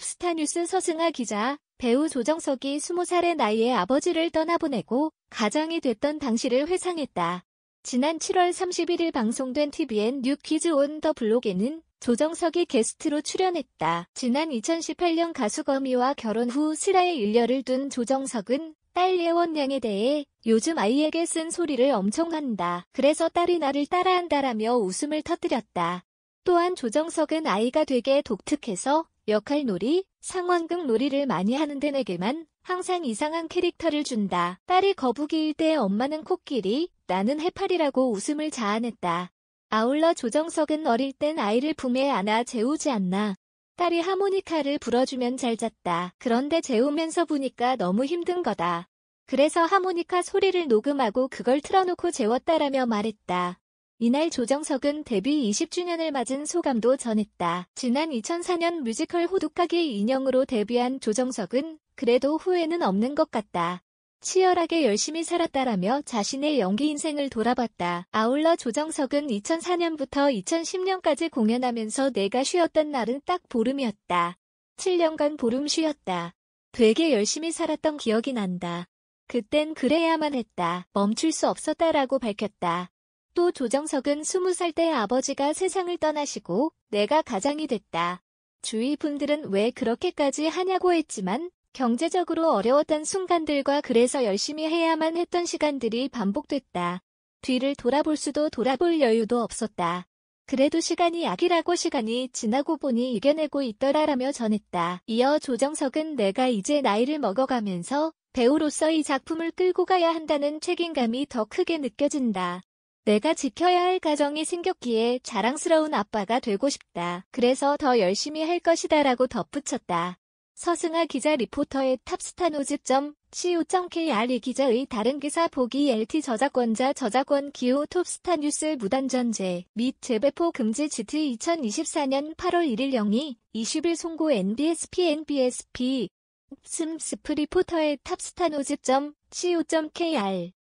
톱스타 뉴스 서승아 기자, 배우 조정석이 20살의 나이에 아버지를 떠나보내고 가장이 됐던 당시를 회상했다. 지난 7월 31일 방송된 TVN 뉴 퀴즈 온 더 블록에는 조정석이 게스트로 출연했다. 지난 2018년 가수 거미와 결혼 후 슬하의 일녀를 둔 조정석은 딸 예원 양에 대해 요즘 아이에게 쓴 소리를 엄청 한다. 그래서 딸이 나를 따라한다라며 웃음을 터뜨렸다. 또한 조정석은 아이가 되게 독특해서 역할놀이, 상황극 놀이를 많이 하는데 내게만 항상 이상한 캐릭터를 준다. 딸이 거북이일 때 엄마는 코끼리, 나는 해파리라고 웃음을 자아냈다. 아울러 조정석은 어릴 땐 아이를 품에 안아 재우지 않나. 딸이 하모니카를 불어주면 잘 잤다. 그런데 재우면서 보니까 너무 힘든 거다. 그래서 하모니카 소리를 녹음하고 그걸 틀어놓고 재웠다라며 말했다. 이날 조정석은 데뷔 20주년을 맞은 소감도 전했다. 지난 2004년 뮤지컬 호두까기 인형으로 데뷔한 조정석은 그래도 후회는 없는 것 같다. 치열하게 열심히 살았다라며 자신의 연기 인생을 돌아봤다. 아울러 조정석은 2004년부터 2010년까지 공연하면서 내가 쉬었던 날은 딱 보름이었다. 7년간 보름 쉬었다. 되게 열심히 살았던 기억이 난다. 그땐 그래야만 했다. 멈출 수 없었다라고 밝혔다. 또 조정석은 20살 때 아버지가 세상을 떠나시고 내가 가장이 됐다. 주위 분들은 왜 그렇게까지 하냐고 했지만 경제적으로 어려웠던 순간들과 그래서 열심히 해야만 했던 시간들이 반복됐다. 뒤를 돌아볼 수도 돌아볼 여유도 없었다. 그래도 시간이 약이라고 시간이 지나고 보니 이겨내고 있더라라며 전했다. 이어 조정석은 내가 이제 나이를 먹어가면서 배우로서 이 작품을 끌고 가야 한다는 책임감이 더 크게 느껴진다. 내가 지켜야 할 가정이 생겼기에 자랑스러운 아빠가 되고 싶다. 그래서 더 열심히 할 것이다 라고 덧붙였다. 서승아 기자 리포터의 탑스타노즈.co.kr 이 기자의 다른 기사 보기 LT 저작권자 저작권 기호 톱스타 뉴스 무단 전제 및 재배포 금지 GT 2024년 8월 1일 0이 20일 송고 NBSP NBSP 승스프 리포터의 탑스타노즈.co.kr